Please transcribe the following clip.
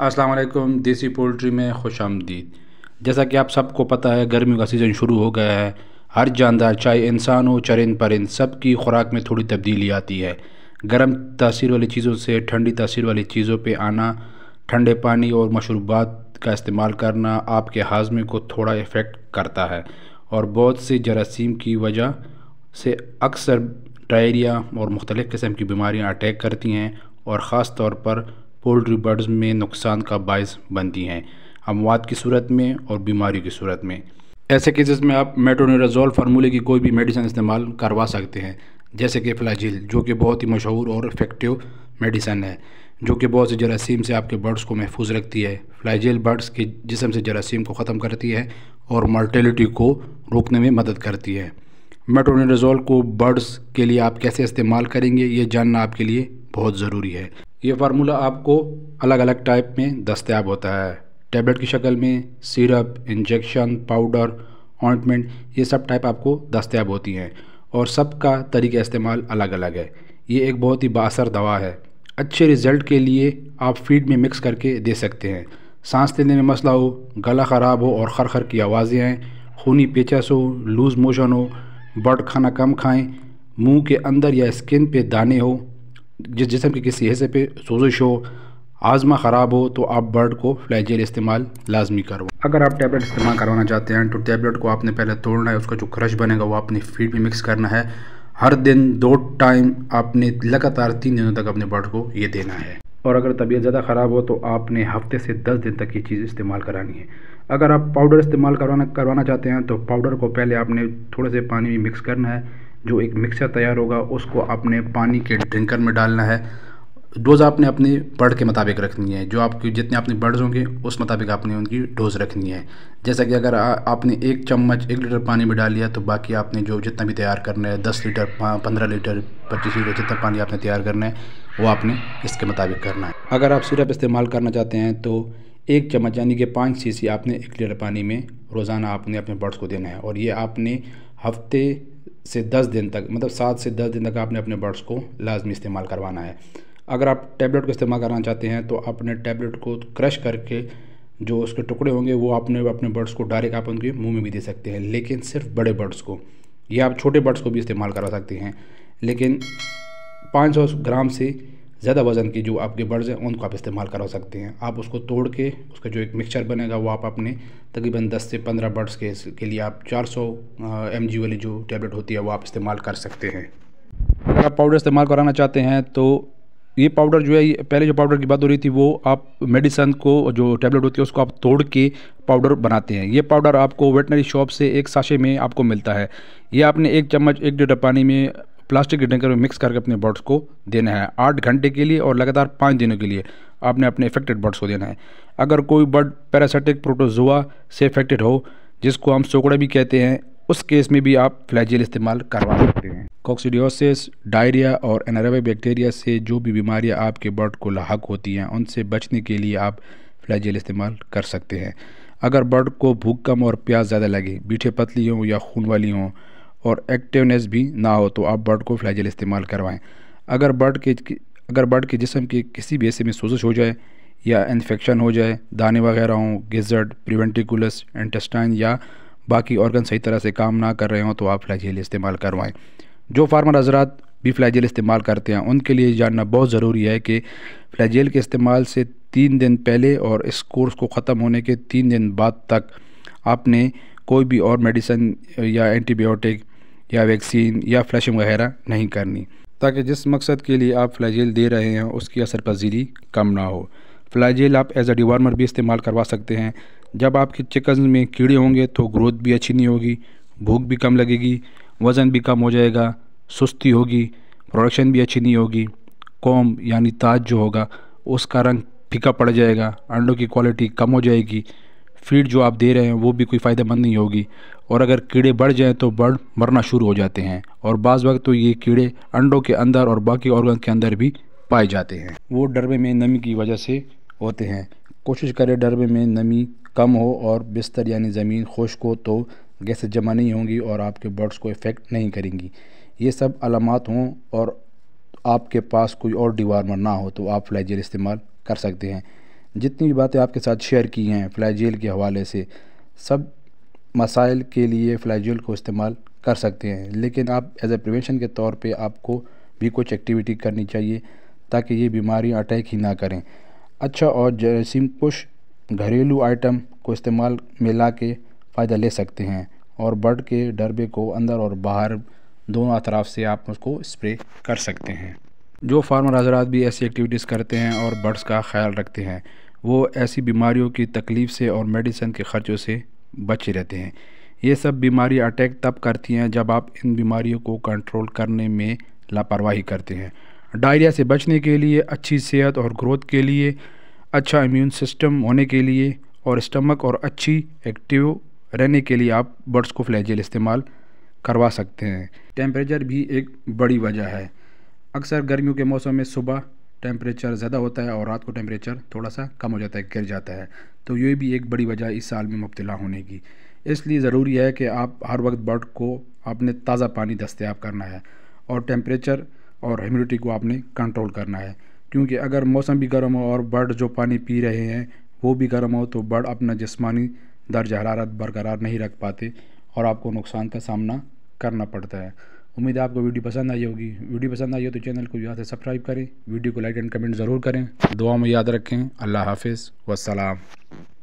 वालेकुम देसी पोल्ट्री में खुश आमदीद जैसा कि आप सबको पता है गर्मियों का सीज़न शुरू हो गया है हर जानदार चाहे इंसान हो चरिंद परिंद सब की खुराक में थोड़ी तब्दीली आती है गर्म तासीर वाली चीज़ों से ठंडी तासीर वाली चीज़ों पे आना ठंडे पानी और मशरूबात का इस्तेमाल करना आपके हाजमे को थोड़ा इफ़ेक्ट करता है और बहुत से जरासीम की वजह से अक्सर डायरिया और मुख्तलिफ़ किस्म की बीमारियाँ अटैक करती हैं और ख़ास तौर पर पोल्ट्री बर्ड्स में नुकसान का बायस बनती हैं अमवाद की सूरत में और बीमारी की सूरत में ऐसे केसेस में आप मेटोनेराजोल फार्मूले की कोई भी मेडिसिन इस्तेमाल करवा सकते हैं जैसे कि फ्लाजिल जो कि बहुत ही मशहूर और इफेक्टिव मेडिसन है जो कि बहुत से जरासीम से आपके बर्ड्स को महफूज रखती है फ्लाजिल बर्ड्स के जिसम से जरासीम को ख़त्म करती है और मॉर्टेलिटी को रोकने में मदद करती है मेट्रोनेडोजोल को बर्ड्स के लिए आप कैसे इस्तेमाल करेंगे ये जानना आपके लिए बहुत ज़रूरी है ये फार्मूला आपको अलग अलग टाइप में दस्तियाब होता है टेबलेट की शक्ल में सिरप इंजेक्शन पाउडर ऑइंटमेंट ये सब टाइप आपको दस्तियाब होती हैं और सब का तरीका इस्तेमाल अलग अलग है ये एक बहुत ही बासर दवा है अच्छे रिज़ल्ट के लिए आप फीड में मिक्स करके दे सकते हैं सांस लेने में मसला हो गला ख़राब हो और खर खर की आवाज़ें आएँ खूनी पेचस हो लूज़ मोशन हो बर्ड खाना कम खाएं मुंह के अंदर या स्किन पे दाने हो जिस जिसम के किसी हिस्से पे सोजिश हो आज़मा ख़राब हो तो आप बर्ड को फ्लैजेल इस्तेमाल लाजमी करो अगर आप टैबलेट इस्तेमाल करवाना चाहते हैं तो टैबलेट को आपने पहले तोड़ना है उसका जो क्रश बनेगा वो आपने फीड में मिक्स करना है हर दिन दो टाइम आपने लगातार तीन दिनों तक अपने बर्ड को ये देना है और अगर तबीयत ज़्यादा ख़राब हो तो आपने हफ्ते से दस दिन तक ये चीज़ इस्तेमाल करानी है अगर आप पाउडर इस्तेमाल करवाना करवाना चाहते हैं तो पाउडर को पहले आपने थोड़े से पानी में मिक्स करना है जो एक मिक्सचर तैयार होगा उसको आपने पानी के ड्रिंकर में डालना है डोज आपने अपने बर्ड के मुताबिक रखनी है जो आपकी जितने अपने बर्ड्स होंगे उस मुताबिक आपने उनकी डोज रखनी है जैसा कि अगर आ, आपने एक चम्मच एक लीटर पानी में डाल लिया तो बाकी आपने जो जितना भी तैयार करना है दस लीटर पंद्रह लीटर पच्चीस लीटर जितना पानी आपने तैयार करना है वो आपने इसके मुताबिक करना है अगर आप सिरप इस्तेमाल करना चाहते हैं तो एक चम्मच यानी कि पाँच सी आपने एक लीटर पानी में रोज़ाना आपने अपने बर्ड्स को देना है और ये आपने हफ्ते से दस दिन तक मतलब सात से दस दिन तक आपने अपने बर्ड्स को लाजमी इस्तेमाल करवाना है अगर आप टैबलेट का इस्तेमाल करना चाहते हैं तो अपने टैबलेट को क्रश करके जो उसके टुकड़े होंगे वो आपने अपने बर्ड्स को डायरेक्ट आप उनके मुंह में भी दे सकते हैं लेकिन सिर्फ बड़े बर्ड्स को या आप छोटे बर्ड्स को भी इस्तेमाल करवा सकते हैं लेकिन 500 ग्राम से ज़्यादा वज़न की जो आपके बर्ड्स हैं उनको आप इस्तेमाल करा सकते हैं आप उसको तोड़ के उसका जो एक मिक्सचर बनेगा वो आप अपने तकरीबन 10 से 15 बर्ड्स के के लिए आप 400 सौ वाली जो टैबलेट होती है वो आप इस्तेमाल कर सकते हैं अगर आप पाउडर इस्तेमाल कराना चाहते हैं तो ये पाउडर जो है ये पहले जो पाउडर की बात हो रही थी वो आप मेडिसन को जो टैबलेट होती है उसको आप तोड़ के पाउडर बनाते हैं ये पाउडर आपको वेटनरी शॉप से एक साशे में आपको मिलता है ये आपने एक चम्मच एक लीटर पानी में प्लास्टिक के टेंकर में मिक्स करके अपने बर्ड्स को देना है आठ घंटे के लिए और लगातार पाँच दिनों के लिए आपने अपने इफेक्टेड बर्ड्स को देना है अगर कोई बर्ड पैरासिटिक प्रोटोजोआ से इफेक्टेड हो जिसको हम सोकड़ा भी कहते हैं उस केस में भी आप फ्लैजियल इस्तेमाल करवा सकते हैं कॉक्सीडियोसिस डायरिया और एनारोबिक बैक्टीरिया से जो भी बीमारियां आपके बर्ड को लाक होती हैं उनसे बचने के लिए आप फ्लैजियल इस्तेमाल कर सकते हैं अगर बर्ड को भूख कम और प्यास ज़्यादा लगे बीठे पतली हों या खून वाली हों और एक्टिवनेस भी ना हो तो आप बर्ड को फ्लैजल इस्तेमाल करवाएँ अगर बर्ड के अगर बर्ड के जिसम के किसी भी ऐसे में सोजिश हो जाए या इन्फेक्शन हो जाए दाने वगैरह हों गिजट प्रिवेंटिकुलस इंटेस्टाइन या बाकी ऑर्गन सही तरह से काम ना कर रहे हों तो आप फ्लैजेल इस्तेमाल करवाएँ जो फार्मर हजरात भी फ्लैजेल इस्तेमाल करते हैं उनके लिए जानना बहुत ज़रूरी है कि फ्लैजेल के इस्तेमाल से तीन दिन पहले और इस कोर्स को ख़त्म होने के तीन दिन बाद तक आपने कोई भी और मेडिसन या एंटीबायोटिक या वैक्सीन या फ्लैशिंग वगैरह नहीं करनी ताकि जिस मकसद के लिए आप फ्लाइजेल दे रहे हैं उसकी असर पजीरी कम ना हो फ्लाइजेल आप एज अ डिवार्मर भी इस्तेमाल करवा सकते हैं जब आपके चिकन में कीड़े होंगे तो ग्रोथ भी अच्छी नहीं होगी भूख भी कम लगेगी वज़न भी कम हो जाएगा सुस्ती होगी प्रोडक्शन भी अच्छी नहीं होगी कॉम यानी ताज जो होगा उसका रंग फीका पड़ जाएगा अंडों की क्वालिटी कम हो जाएगी फीड जो आप दे रहे हैं वो भी कोई फ़ायदेमंद नहीं होगी और अगर कीड़े बढ़ जाएं तो बर्ड मरना शुरू हो जाते हैं और बाज़ वक्त तो ये कीड़े अंडों के अंदर और बाकी ऑर्गन के अंदर भी पाए जाते हैं वो डरबे में नमी की वजह से होते हैं कोशिश करें डरबे में नमी कम हो और बिस्तर यानी ज़मीन खुश्क हो तो गैसें जमा नहीं होंगी और आपके बर्ड्स को इफ़ेक्ट नहीं करेंगी ये सब अलामत हों और आपके पास कोई और डिवार्मर ना हो तो आप फ्लाइजर इस्तेमाल कर सकते हैं जितनी भी बातें आपके साथ शेयर की हैं फ्लाइजेल के हवाले से सब मसाइल के लिए फ्लाइजेल को इस्तेमाल कर सकते हैं लेकिन आप एज ए प्रिवेंशन के तौर पे आपको भी कुछ एक्टिविटी करनी चाहिए ताकि ये बीमारियां अटैक ही ना करें अच्छा और जरसीम कुछ घरेलू आइटम को इस्तेमाल मिला के फ़ायदा ले सकते हैं और बर्ड के डरबे को अंदर और बाहर दोनों अतराफ़ से आप उसको स्प्रे कर सकते हैं जो फार्मर हजरात भी ऐसी एक्टिविटीज़ करते हैं और बर्ड्स का ख्याल रखते हैं वो ऐसी बीमारियों की तकलीफ़ से और मेडिसिन के ख़र्चों से बचे रहते हैं ये सब बीमारी अटैक तब करती हैं जब आप इन बीमारियों को कंट्रोल करने में लापरवाही करते हैं डायरिया से बचने के लिए अच्छी सेहत और ग्रोथ के लिए अच्छा इम्यून सिस्टम होने के लिए और स्टमक और अच्छी एक्टिव रहने के लिए आप बर्ड्स को फ्लैजल इस्तेमाल करवा सकते हैं टेम्परेचर भी एक बड़ी वजह है अक्सर गर्मियों के मौसम में सुबह टेम्परेचर ज़्यादा होता है और रात को टेम्परेचर थोड़ा सा कम हो जाता है गिर जाता है तो ये भी एक बड़ी वजह इस साल में मुबतला होने की इसलिए ज़रूरी है कि आप हर वक्त बर्ड को आपने ताज़ा पानी दस्तियाब करना है और टेम्परेचर और ह्यूमिडिटी को आपने कंट्रोल करना है क्योंकि अगर मौसम भी गर्म हो और बर्ड जो पानी पी रहे हैं वो भी गर्म हो तो बर्ड अपना जिसमानी दर्ज हरारत बरकरार नहीं रख पाते और आपको नुकसान का सामना करना पड़ता है उम्मीद है आपको वीडियो पसंद आई होगी वीडियो पसंद आई हो तो चैनल को याद से सब्सक्राइब करें वीडियो को लाइक एंड कमेंट ज़रूर करें दुआ में याद रखें अल्लाह हाफिज़ वसलाम